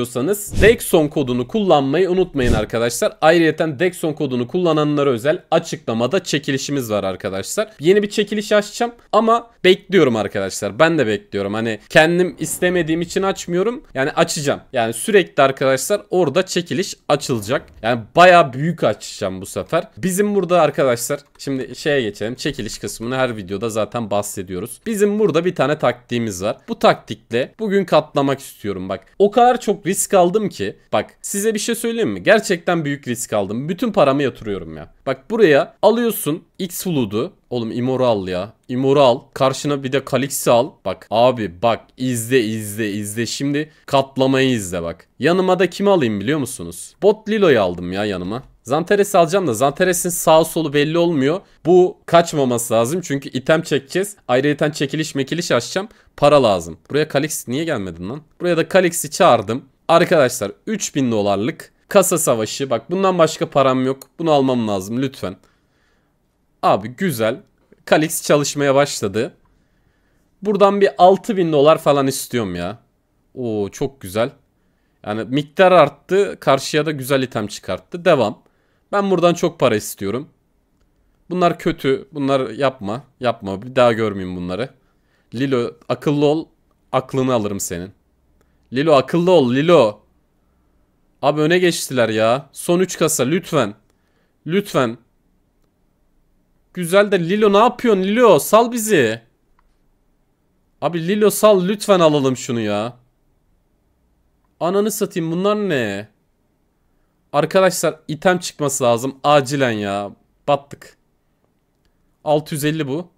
istiyorsanız Dexon kodunu kullanmayı unutmayın arkadaşlar. Ayrıca Dexon kodunu kullananlara özel açıklamada çekilişimiz var arkadaşlar. Yeni bir çekiliş açacağım ama bekliyorum arkadaşlar. Ben de bekliyorum. Hani kendim istemediğim için açmıyorum. Yani açacağım. Yani sürekli arkadaşlar orada çekiliş açılacak. Yani baya büyük açacağım bu sefer. Bizim burada arkadaşlar şimdi şeye geçelim. Çekiliş kısmını her videoda zaten bahsediyoruz. Bizim burada bir tane taktiğimiz var. Bu taktikle bugün katlamak istiyorum bak. O kadar çok risk aldım ki bak size bir şey söyleyeyim mi? Gerçekten büyük risk aldım. Bütün paramı yatırıyorum ya. Bak buraya alıyorsun X Flood'u. Oğlum Immoral ya. Immoral. Karşına bir de Kalix'i al. Bak abi bak izle izle izle. Şimdi katlamayı izle bak. Yanıma da kimi alayım biliyor musunuz? Bot Lilo'yu aldım ya yanıma. Zanteres alacağım da Zanteres'in sağ solu belli olmuyor. Bu kaçmaması lazım çünkü item çekeceğiz. Ayrıyeten çekiliş mekiliş açacağım. Para lazım. Buraya Kalix niye gelmedin lan? Buraya da Kalix'i çağırdım. Arkadaşlar 3000 dolarlık kasa savaşı. Bak bundan başka param yok. Bunu almam lazım lütfen. Abi güzel. Kalix çalışmaya başladı. Buradan bir 6000 dolar falan istiyorum ya. Oo çok güzel. Yani miktar arttı. Karşıya da güzel item çıkarttı. Devam. Ben buradan çok para istiyorum. Bunlar kötü. Bunlar yapma. Yapma. Bir daha görmeyeyim bunları. Lilo akıllı ol. Aklını alırım senin. Lilo akıllı ol Lilo. Abi öne geçtiler ya. Son 3 kasa lütfen. Lütfen. Güzel de Lilo ne yapıyorsun Lilo? Sal bizi. Abi Lilo sal lütfen alalım şunu ya. Ananı satayım bunlar ne? Arkadaşlar item çıkması lazım acilen ya. Battık. 650 bu.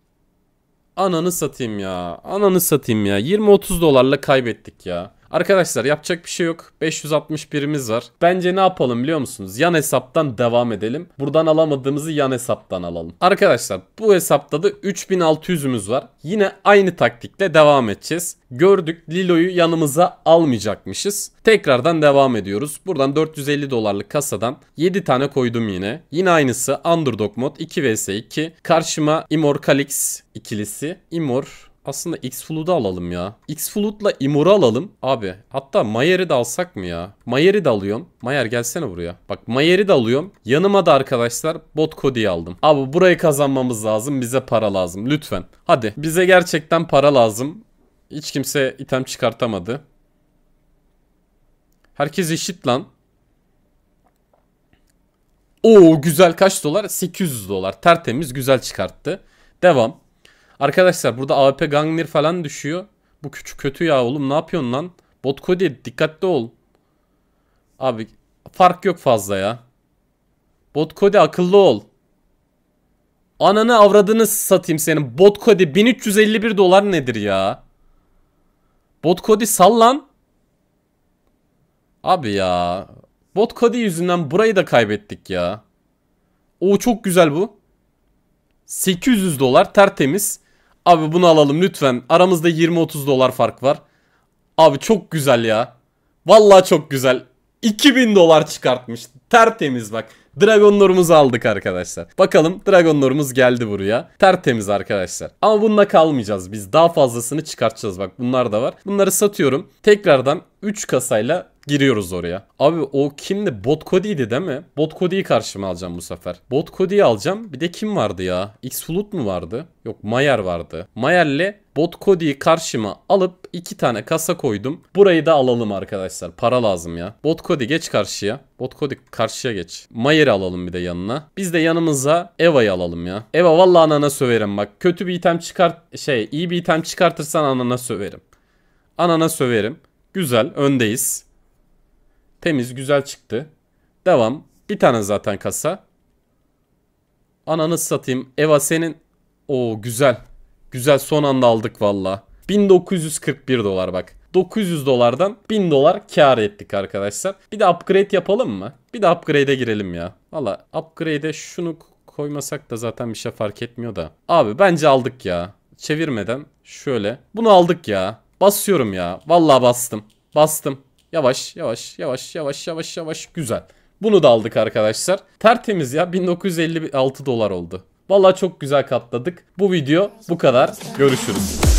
Ananı satayım ya. Ananı satayım ya. 20-30 dolarla kaybettik ya. Arkadaşlar yapacak bir şey yok. 561'imiz var. Bence ne yapalım biliyor musunuz? Yan hesaptan devam edelim. Buradan alamadığımızı yan hesaptan alalım. Arkadaşlar bu hesapta da 3600'ümüz var. Yine aynı taktikle devam edeceğiz. Gördük Lilo'yu yanımıza almayacakmışız. Tekrardan devam ediyoruz. Buradan 450 dolarlık kasadan 7 tane koydum yine. Yine aynısı Underdog mod 2 vs 2. Karşıma Immortalix ikilisi. Immor aslında X-Flood'u alalım ya. X-Flood'la Imur'u alalım. Abi hatta Mayer'i de alsak mı ya? Mayer'i de alıyorum. Mayer gelsene buraya. Bak Mayer'i de alıyorum. Yanıma da arkadaşlar bot Cody'yi aldım. Abi burayı kazanmamız lazım. Bize para lazım. Lütfen. Hadi. Bize gerçekten para lazım. Hiç kimse item çıkartamadı. Herkes eşit lan. Oo güzel kaç dolar? 800 dolar. Tertemiz güzel çıkarttı. Devam. Arkadaşlar burada AWP Gangnir falan düşüyor. Bu küçük kötü ya oğlum ne yapıyorsun lan? Bot Cody dikkatli ol. Abi fark yok fazla ya. Bot Cody akıllı ol. Ananı avradını satayım senin. Bot Cody 1351 dolar nedir ya? Bot Cody sallan. Abi ya. Bot Cody yüzünden burayı da kaybettik ya. O çok güzel bu. 800 dolar tertemiz. Abi bunu alalım lütfen. Aramızda 20-30 dolar fark var. Abi çok güzel ya. Vallahi çok güzel. 2000 dolar çıkartmış. Tertemiz bak. Dragonlarımızı aldık arkadaşlar. Bakalım dragonlarımız geldi buraya. Tertemiz arkadaşlar. Ama bununla kalmayacağız biz. Daha fazlasını çıkartacağız. Bak bunlar da var. Bunları satıyorum. Tekrardan 3 kasayla giriyoruz oraya. Abi o kimdi? Bot Cody'ydi değil mi? Bot Cody'yi karşıma alacağım bu sefer. Bot Cody'yi alacağım. Bir de kim vardı ya? X Flut mu vardı? Yok Mayer vardı. Mayer'le Bot Cody'yi karşıma alıp iki tane kasa koydum. Burayı da alalım arkadaşlar. Para lazım ya. Bot Cody geç karşıya. Bot Cody karşıya geç. Mayer alalım bir de yanına. Biz de yanımıza Eva'yı alalım ya. Eva vallahi anana söverim bak. Kötü bir item çıkart şey iyi bir item çıkartırsan anana söverim. Anana söverim. Güzel öndeyiz. Temiz güzel çıktı. Devam. Bir tane zaten kasa. Ananı satayım. Eva senin. o güzel. Güzel son anda aldık valla. 1941 dolar bak. 900 dolardan 1000 dolar kar ettik arkadaşlar. Bir de upgrade yapalım mı? Bir de upgrade'e girelim ya. Valla upgrade'e şunu koymasak da zaten bir şey fark etmiyor da. Abi bence aldık ya. Çevirmeden şöyle. Bunu aldık ya. Basıyorum ya. Valla bastım. Bastım. Yavaş yavaş yavaş yavaş yavaş yavaş. Güzel. Bunu da aldık arkadaşlar. Tertemiz ya 1956 dolar oldu. Valla çok güzel katladık. Bu video bu kadar. Görüşürüz.